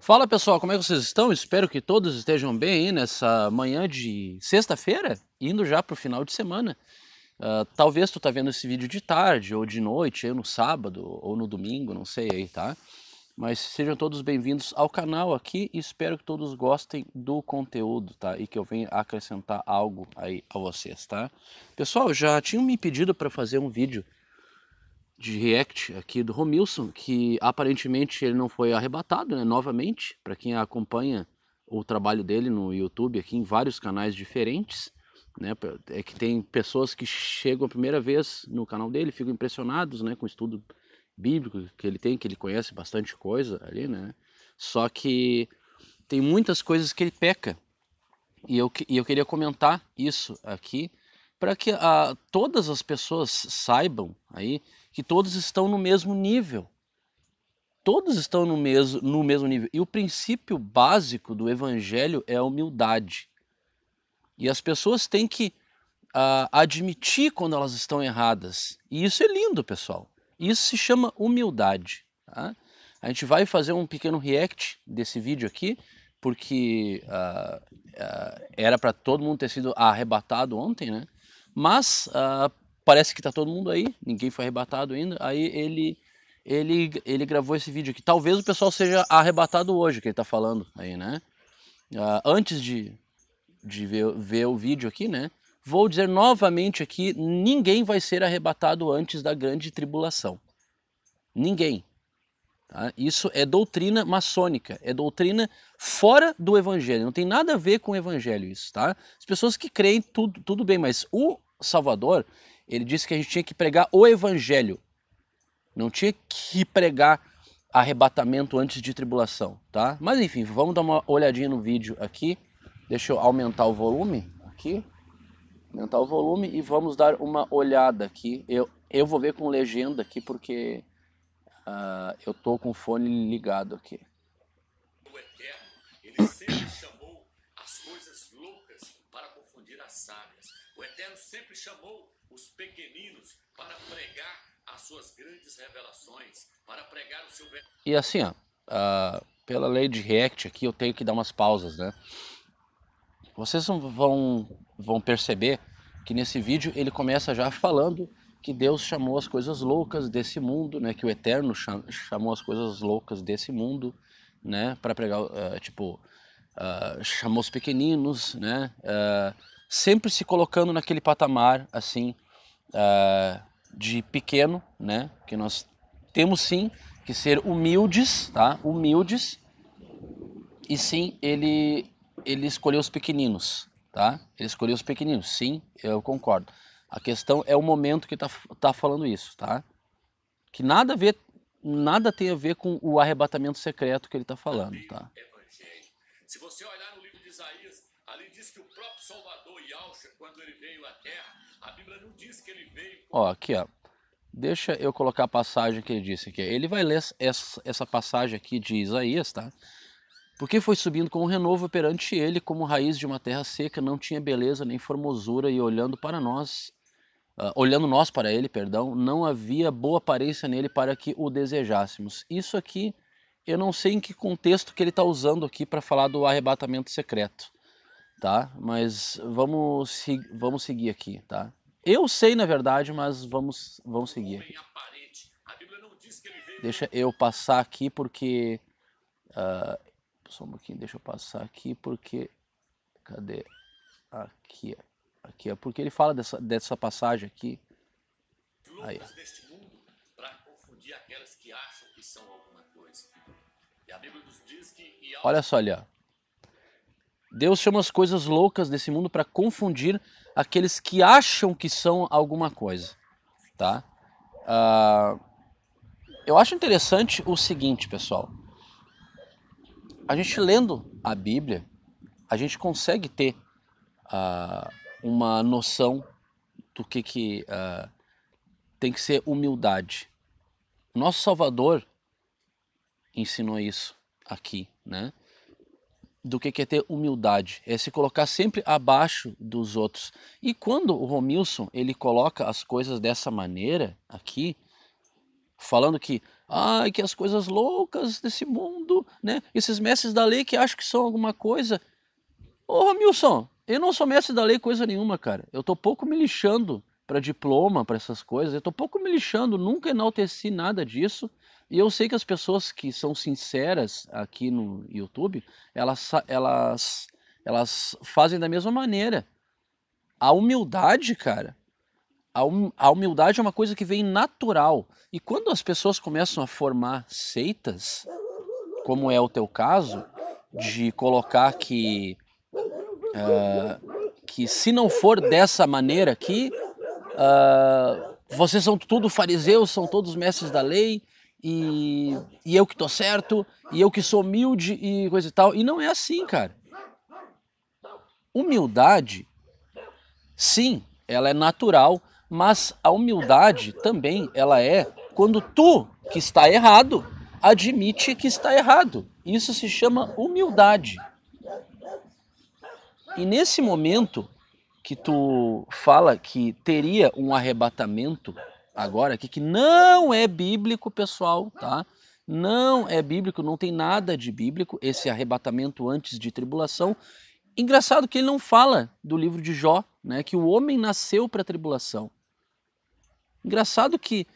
Fala pessoal, como é que vocês estão? Espero que todos estejam bem aí nessa manhã de sexta-feira, indo já para o final de semana. Uh, talvez tu tá vendo esse vídeo de tarde ou de noite, aí no sábado ou no domingo, não sei aí, tá? Mas sejam todos bem-vindos ao canal aqui e espero que todos gostem do conteúdo, tá? E que eu venha acrescentar algo aí a vocês, tá? Pessoal, já tinham me pedido para fazer um vídeo de React aqui do Romilson, que aparentemente ele não foi arrebatado, né? Novamente, para quem acompanha o trabalho dele no YouTube aqui em vários canais diferentes, né? É que tem pessoas que chegam a primeira vez no canal dele, ficam impressionados, né, com o estudo bíblico que ele tem, que ele conhece bastante coisa ali, né? Só que tem muitas coisas que ele peca. E eu, e eu queria comentar isso aqui, para que a, todas as pessoas saibam aí que todos estão no mesmo nível. Todos estão no mesmo, no mesmo nível. E o princípio básico do evangelho é a humildade. E as pessoas têm que admitir quando elas estão erradas. E isso é lindo, pessoal. Isso se chama humildade. Tá? A gente vai fazer um pequeno react desse vídeo aqui, porque uh, uh, era para todo mundo ter sido arrebatado ontem, né? Mas uh, parece que está todo mundo aí, ninguém foi arrebatado ainda. Aí ele, ele, ele gravou esse vídeo aqui. talvez o pessoal seja arrebatado hoje que ele está falando aí, né? Uh, antes de, de ver, ver o vídeo aqui, né? Vou dizer novamente aqui, ninguém vai ser arrebatado antes da grande tribulação. Ninguém. Tá? Isso é doutrina maçônica, é doutrina fora do evangelho, não tem nada a ver com o evangelho isso, tá? As pessoas que creem, tudo, tudo bem, mas o Salvador, ele disse que a gente tinha que pregar o evangelho. Não tinha que pregar arrebatamento antes de tribulação, tá? Mas enfim, vamos dar uma olhadinha no vídeo aqui. Deixa eu aumentar o volume aqui. Aumentar o volume e vamos dar uma olhada aqui. Eu, eu vou ver com legenda aqui porque uh, eu tô com o fone ligado aqui. O Eterno, ele sempre chamou as coisas loucas para confundir as sábias o Eterno sempre chamou os pequeninos para pregar as suas grandes revelações, para pregar o seu. E assim, ó, uh, pela lei de React aqui, eu tenho que dar umas pausas, né? Vocês vão, vão perceber que nesse vídeo ele começa já falando que Deus chamou as coisas loucas desse mundo, né? Que o Eterno chamou as coisas loucas desse mundo, né? Para pregar, uh, tipo, uh, chamou os pequeninos, né? Uh, sempre se colocando naquele patamar assim uh, de pequeno, né? Que nós temos sim que ser humildes, tá? Humildes. E sim, ele ele escolheu os pequeninos, tá? Ele escolheu os pequeninos. Sim, eu concordo. A questão é o momento que tá, tá falando isso, tá? Que nada a ver, nada tem a ver com o arrebatamento secreto que ele tá falando, tá? Se você olhar no livro de Isaías, Ali diz que o próprio Salvador Yalcha, quando ele veio à Terra, a Bíblia não diz que ele veio. Ó, aqui, ó. Deixa eu colocar a passagem que ele disse aqui. Ele vai ler essa, passagem aqui de Isaías, tá? Porque foi subindo com um renovo perante ele, como raiz de uma terra seca, não tinha beleza nem formosura, e olhando para nós, uh, olhando nós para ele, perdão, não havia boa aparência nele para que o desejássemos. Isso aqui, eu não sei em que contexto que ele está usando aqui para falar do arrebatamento secreto tá? Mas vamos, vamos seguir aqui, tá? Eu sei, na verdade, mas vamos, vamos seguir aqui. Deixa eu passar aqui porque... Uh, só um pouquinho, deixa eu passar aqui porque... Cadê? Aqui, aqui. É porque ele fala dessa, dessa passagem aqui. Aí, Olha só ali, ó. Deus chama as coisas loucas desse mundo para confundir aqueles que acham que são alguma coisa, tá? Uh, eu acho interessante o seguinte, pessoal. A gente lendo a Bíblia, a gente consegue ter uh, uma noção do que, que uh, tem que ser humildade. Nosso Salvador ensinou isso aqui, né? do que é ter humildade, é se colocar sempre abaixo dos outros. E quando o Romilson ele coloca as coisas dessa maneira aqui, falando que ai que as coisas loucas desse mundo, né? Esses mestres da lei que acham que são alguma coisa. Ô Romilson, eu não sou mestre da lei coisa nenhuma, cara. Eu tô pouco me lixando para diploma, para essas coisas. Eu tô pouco me lixando, nunca enalteci nada disso. E eu sei que as pessoas que são sinceras aqui no YouTube, elas, elas, elas fazem da mesma maneira. A humildade, cara, hum, a humildade é uma coisa que vem natural. E quando as pessoas começam a formar seitas, como é o teu caso, de colocar que. Uh, que se não for dessa maneira aqui, uh, vocês são tudo fariseus, são todos mestres da lei, e, é. e eu que tô certo, e eu que sou humilde e coisa e tal. E não é assim, cara. Humildade, sim, ela é natural, mas a humildade também ela é quando tu que está errado admite que está errado. Isso se chama humildade. E nesse momento que tu fala que teria um arrebatamento agora aqui que não é bíblico, pessoal, tá? Não é bíblico, não tem nada de bíblico esse arrebatamento antes de tribulação. Engraçado que ele não fala do livro de Jó, né, que o homem nasceu para a tribulação. Engraçado que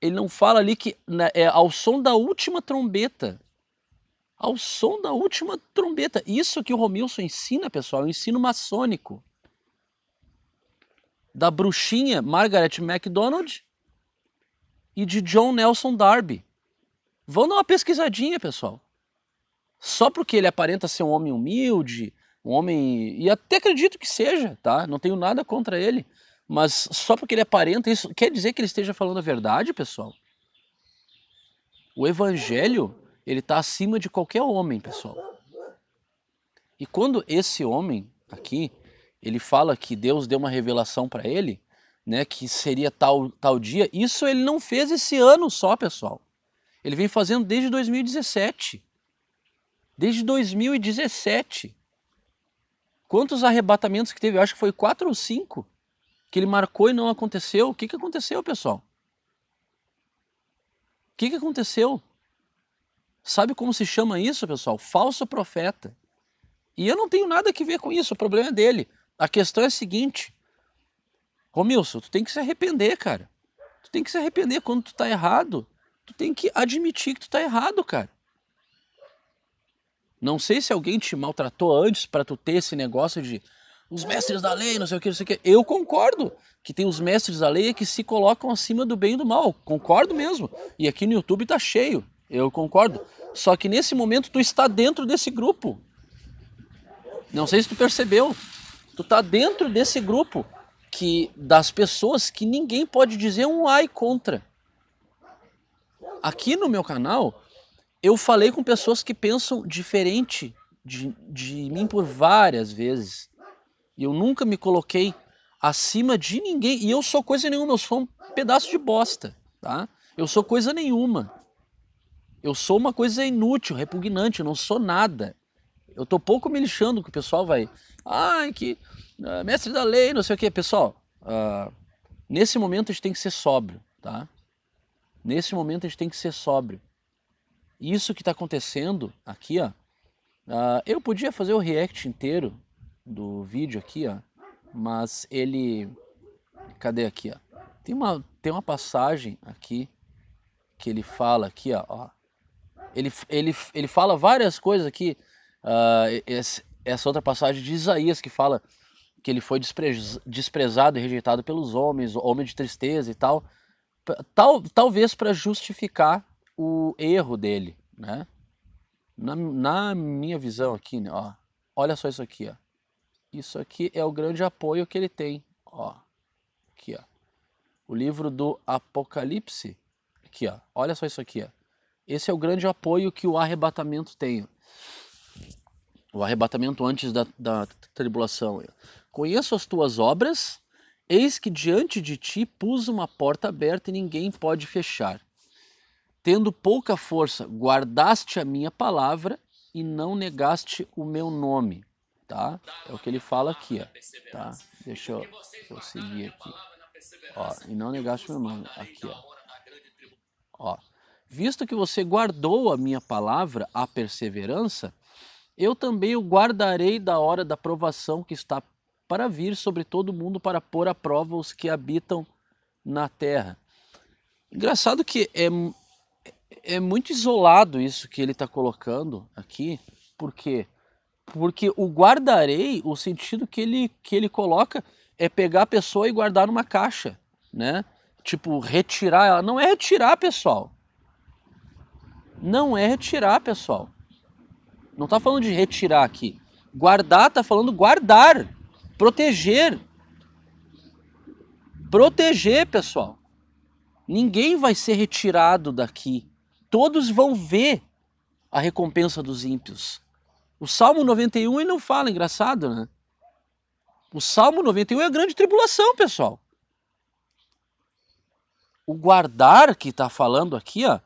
ele não fala ali que né, é ao som da última trombeta. Ao som da última trombeta. Isso que o Romilson ensina, pessoal, é o ensino maçônico. Da bruxinha Margaret MacDonald e de John Nelson Darby. Vão dar uma pesquisadinha, pessoal. Só porque ele aparenta ser um homem humilde, um homem. E até acredito que seja, tá? Não tenho nada contra ele. Mas só porque ele aparenta, isso quer dizer que ele esteja falando a verdade, pessoal? O evangelho, ele está acima de qualquer homem, pessoal. E quando esse homem aqui, ele fala que Deus deu uma revelação para ele, né, que seria tal, tal dia. Isso ele não fez esse ano só, pessoal. Ele vem fazendo desde 2017. Desde 2017. Quantos arrebatamentos que teve? Eu acho que foi quatro ou cinco que ele marcou e não aconteceu. O que, que aconteceu, pessoal? O que, que aconteceu? Sabe como se chama isso, pessoal? Falso profeta. E eu não tenho nada que ver com isso, o problema é dele. A questão é a seguinte: Romilson, tu tem que se arrepender, cara. Tu tem que se arrepender quando tu tá errado. Tu tem que admitir que tu tá errado, cara. Não sei se alguém te maltratou antes para tu ter esse negócio de os mestres da lei, não sei o que, não sei o que. Eu concordo que tem os mestres da lei que se colocam acima do bem e do mal. Concordo mesmo. E aqui no YouTube tá cheio. Eu concordo. Só que nesse momento tu está dentro desse grupo. Não sei se tu percebeu. Tu tá dentro desse grupo que das pessoas que ninguém pode dizer um ai contra. Aqui no meu canal, eu falei com pessoas que pensam diferente de, de mim por várias vezes. E eu nunca me coloquei acima de ninguém. E eu sou coisa nenhuma, eu sou um pedaço de bosta, tá? Eu sou coisa nenhuma. Eu sou uma coisa inútil, repugnante, eu não sou nada. Eu tô pouco me lixando que o pessoal vai. Ai, que ah, mestre da lei, não sei o que, Pessoal, ah, nesse momento a gente tem que ser sóbrio, tá? Nesse momento a gente tem que ser sóbrio. Isso que está acontecendo aqui, ó. Ah, eu podia fazer o react inteiro do vídeo aqui, ó. Mas ele... Cadê aqui, ó? Tem uma, tem uma passagem aqui que ele fala aqui, ó. Ele, ele, ele fala várias coisas aqui. Uh, essa outra passagem de Isaías que fala que ele foi desprezado e rejeitado pelos homens, homem de tristeza e tal, tal talvez para justificar o erro dele, né? Na, na minha visão aqui, né, ó, olha só isso aqui, ó. Isso aqui é o grande apoio que ele tem, ó. Aqui, ó. O livro do Apocalipse, aqui, ó. Olha só isso aqui, ó. Esse é o grande apoio que o arrebatamento tem. O arrebatamento antes da, da tribulação. Conheço as tuas obras, eis que diante de ti pus uma porta aberta e ninguém pode fechar. Tendo pouca força, guardaste a minha palavra e não negaste o meu nome. Tá? É o que ele fala aqui. Ó. Tá? Deixa eu, eu seguir aqui. Ó, e não negaste o meu nome. Aqui, ó. ó. Visto que você guardou a minha palavra, a perseverança, eu também o guardarei da hora da provação que está para vir sobre todo mundo para pôr à prova os que habitam na terra. Engraçado que é, é, é muito isolado isso que ele está colocando aqui, porque porque o guardarei, o sentido que ele, que ele coloca é pegar a pessoa e guardar numa caixa, né? Tipo, retirar ela. Não é retirar, pessoal. Não é retirar, pessoal. Não está falando de retirar aqui. Guardar está falando guardar. Proteger. Proteger, pessoal. Ninguém vai ser retirado daqui. Todos vão ver a recompensa dos ímpios. O Salmo 91 ele não fala, é engraçado, né? O Salmo 91 é a grande tribulação, pessoal. O guardar que está falando aqui, ó,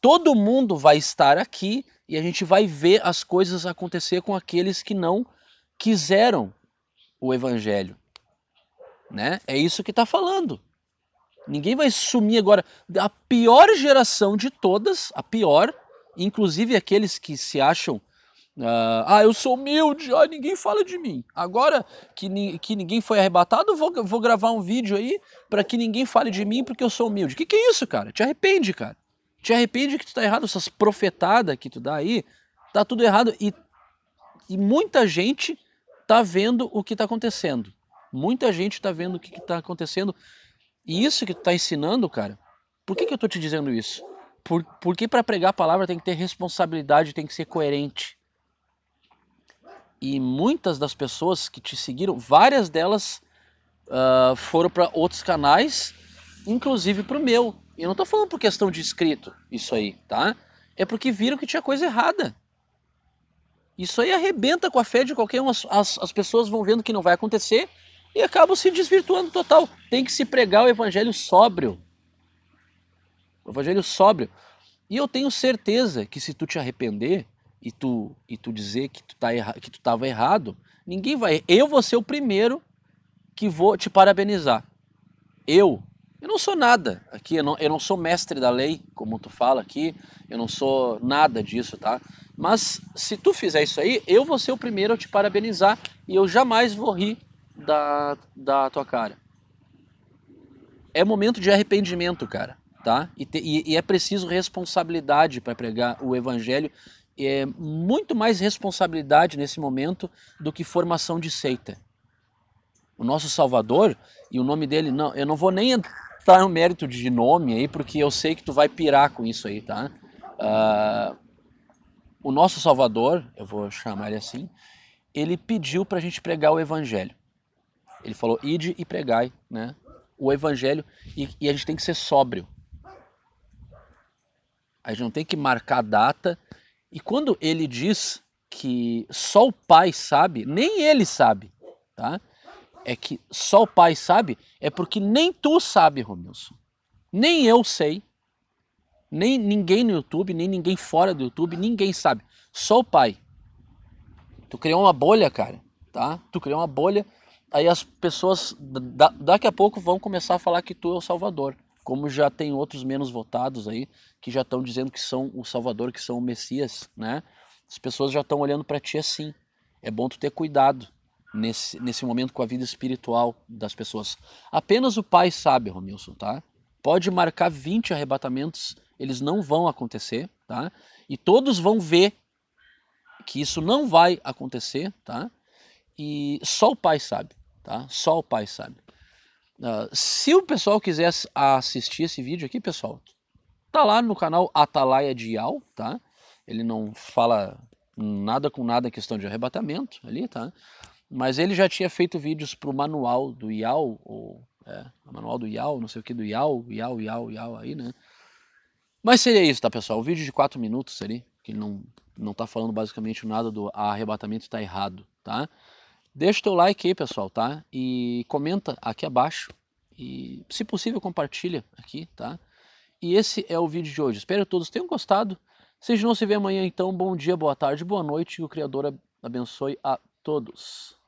todo mundo vai estar aqui e a gente vai ver as coisas acontecer com aqueles que não quiseram o evangelho. Né? É isso que está falando. Ninguém vai sumir agora. A pior geração de todas, a pior, inclusive aqueles que se acham. Uh, ah, eu sou humilde, ah, ninguém fala de mim. Agora que, ni que ninguém foi arrebatado, vou, vou gravar um vídeo aí para que ninguém fale de mim porque eu sou humilde. Que que é isso, cara? Te arrepende, cara. Te arrepende que tu tá errado, essas profetadas que tu dá aí, tá tudo errado. E, e muita gente está vendo o que está acontecendo. Muita gente está vendo o que está acontecendo. E isso que tu está ensinando, cara, por que, que eu estou te dizendo isso? Por, porque para pregar a palavra tem que ter responsabilidade, tem que ser coerente. E muitas das pessoas que te seguiram, várias delas uh, foram para outros canais, inclusive para o meu. E eu não estou falando por questão de escrito, isso aí, tá? É porque viram que tinha coisa errada. Isso aí arrebenta com a fé de qualquer um. As, as pessoas vão vendo que não vai acontecer e acabam se desvirtuando total. Tem que se pregar o evangelho sóbrio. O evangelho sóbrio. E eu tenho certeza que se tu te arrepender e tu e tu dizer que tu tá erra, que tu tava errado, ninguém vai, eu vou ser o primeiro que vou te parabenizar. Eu eu não sou nada aqui, eu não, eu não sou mestre da lei, como tu fala aqui, eu não sou nada disso, tá? Mas se tu fizer isso aí, eu vou ser o primeiro a te parabenizar e eu jamais vou rir da, da tua cara. É momento de arrependimento, cara, tá? E, te, e, e é preciso responsabilidade para pregar o evangelho. É muito mais responsabilidade nesse momento do que formação de seita. O nosso Salvador, e o nome dele, não, eu não vou nem entrar no mérito de nome aí, porque eu sei que tu vai pirar com isso aí, tá? Uh, o nosso Salvador, eu vou chamar ele assim, ele pediu para a gente pregar o Evangelho. Ele falou: ide e pregai, né? O Evangelho e, e, a gente tem que ser sóbrio. A gente não tem que marcar data. E quando ele diz que só o Pai sabe, nem ele sabe, tá? É que só o Pai sabe, é porque nem tu sabe, Romilson. Nem eu sei, nem ninguém no YouTube, nem ninguém fora do YouTube, ninguém sabe. Só o pai. Tu criou uma bolha, cara, tá? Tu criou uma bolha, aí as pessoas da, daqui a pouco vão começar a falar que tu é o Salvador. Como já tem outros menos votados aí, que já estão dizendo que são o Salvador, que são o Messias, né? As pessoas já estão olhando para ti assim. É bom tu ter cuidado nesse, nesse momento com a vida espiritual das pessoas. Apenas o Pai sabe, Romilson, tá? Pode marcar 20 arrebatamentos eles não vão acontecer, tá? E todos vão ver que isso não vai acontecer, tá? E só o pai sabe, tá? Só o pai sabe. Uh, se o pessoal quiser assistir esse vídeo aqui, pessoal, tá lá no canal Atalaia de Yal, tá? Ele não fala nada com nada questão de arrebatamento ali, tá? Mas ele já tinha feito vídeos para o manual do Yal, ou é, manual do Yal, não sei o que do Yal, Yal, Yal, Yal aí, né? Mas seria isso, tá, pessoal? O vídeo de 4 minutos ali, que ele não, não tá falando basicamente nada do ah, arrebatamento tá errado, tá? Deixa o teu like aí, pessoal, tá? E comenta aqui abaixo e, se possível, compartilha aqui, tá? E esse é o vídeo de hoje. Espero que todos tenham gostado. Se a gente não se vê amanhã, então, bom dia, boa tarde, boa noite. Que o Criador abençoe a todos.